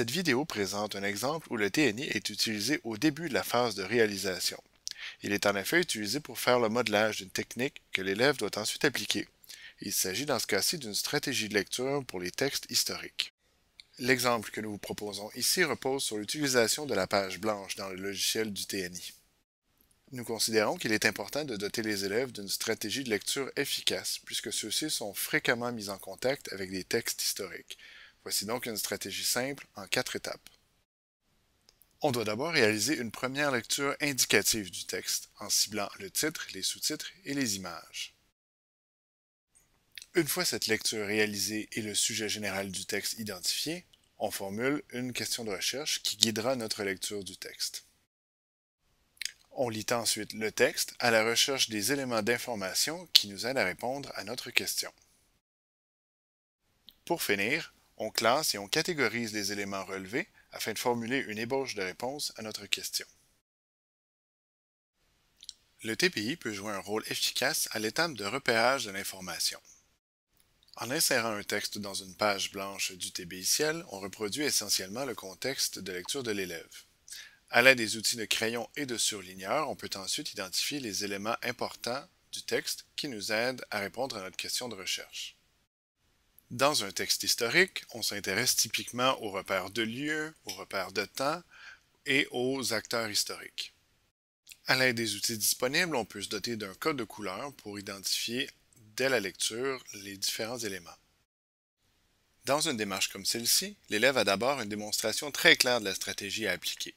Cette vidéo présente un exemple où le TNI est utilisé au début de la phase de réalisation. Il est en effet utilisé pour faire le modelage d'une technique que l'élève doit ensuite appliquer. Il s'agit dans ce cas-ci d'une stratégie de lecture pour les textes historiques. L'exemple que nous vous proposons ici repose sur l'utilisation de la page blanche dans le logiciel du TNI. Nous considérons qu'il est important de doter les élèves d'une stratégie de lecture efficace, puisque ceux-ci sont fréquemment mis en contact avec des textes historiques. Voici donc une stratégie simple en quatre étapes. On doit d'abord réaliser une première lecture indicative du texte en ciblant le titre, les sous-titres et les images. Une fois cette lecture réalisée et le sujet général du texte identifié, on formule une question de recherche qui guidera notre lecture du texte. On lit ensuite le texte à la recherche des éléments d'information qui nous aident à répondre à notre question. Pour finir, on classe et on catégorise les éléments relevés afin de formuler une ébauche de réponse à notre question. Le TPI peut jouer un rôle efficace à l'étape de repérage de l'information. En insérant un texte dans une page blanche du TBI Ciel, on reproduit essentiellement le contexte de lecture de l'élève. À l'aide des outils de crayon et de surligneur, on peut ensuite identifier les éléments importants du texte qui nous aident à répondre à notre question de recherche. Dans un texte historique, on s'intéresse typiquement aux repères de lieu, aux repères de temps et aux acteurs historiques. À l'aide des outils disponibles, on peut se doter d'un code de couleur pour identifier dès la lecture les différents éléments. Dans une démarche comme celle-ci, l'élève a d'abord une démonstration très claire de la stratégie à appliquer.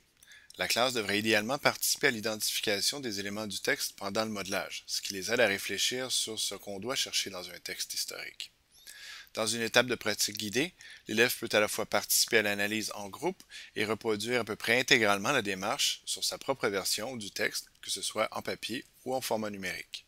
La classe devrait idéalement participer à l'identification des éléments du texte pendant le modelage, ce qui les aide à réfléchir sur ce qu'on doit chercher dans un texte historique. Dans une étape de pratique guidée, l'élève peut à la fois participer à l'analyse en groupe et reproduire à peu près intégralement la démarche sur sa propre version du texte, que ce soit en papier ou en format numérique.